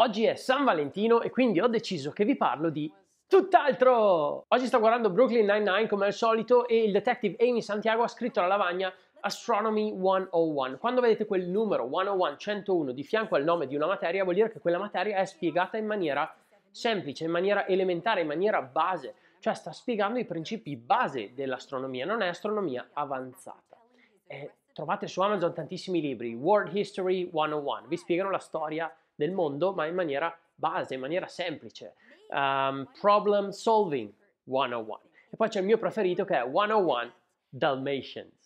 Oggi è San Valentino e quindi ho deciso che vi parlo di tutt'altro! Oggi sto guardando Brooklyn Nine-Nine come al solito e il detective Amy Santiago ha scritto alla lavagna Astronomy 101. Quando vedete quel numero 101, 101 di fianco al nome di una materia vuol dire che quella materia è spiegata in maniera semplice, in maniera elementare, in maniera base, cioè sta spiegando i principi base dell'astronomia, non è astronomia avanzata. Eh, trovate su Amazon tantissimi libri, World History 101, vi spiegano la storia del mondo, ma in maniera base, in maniera semplice. Um, problem solving 101. E poi c'è il mio preferito che è 101 Dalmatians.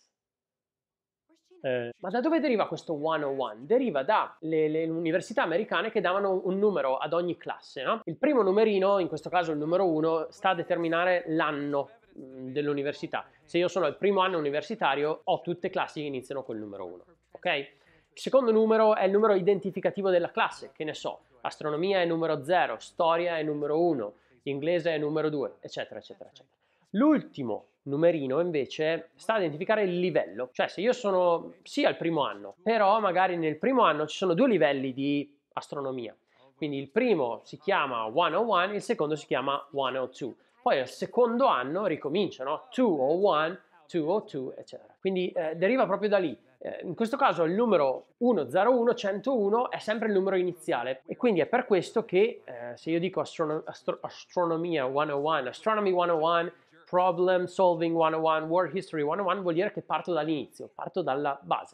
Eh, ma da dove deriva questo 101? Deriva dalle università americane che davano un numero ad ogni classe. No? Il primo numerino, in questo caso il numero 1, sta a determinare l'anno mm, dell'università. Se io sono al primo anno universitario, ho tutte classi che iniziano col numero 1. Ok? Il secondo numero è il numero identificativo della classe, che ne so, astronomia è numero 0, storia è numero 1, inglese è numero 2, eccetera, eccetera, eccetera. L'ultimo numerino invece sta a identificare il livello, cioè se io sono sì al primo anno, però magari nel primo anno ci sono due livelli di astronomia. Quindi il primo si chiama 101, il secondo si chiama 102. Poi al secondo anno ricominciano 201 202, eccetera. Quindi eh, deriva proprio da lì. Eh, in questo caso il numero 101, 101 è sempre il numero iniziale e quindi è per questo che eh, se io dico astrono- astro- astronomia 101, astronomy 101, problem solving 101, world history 101 vuol dire che parto dall'inizio, parto dalla base.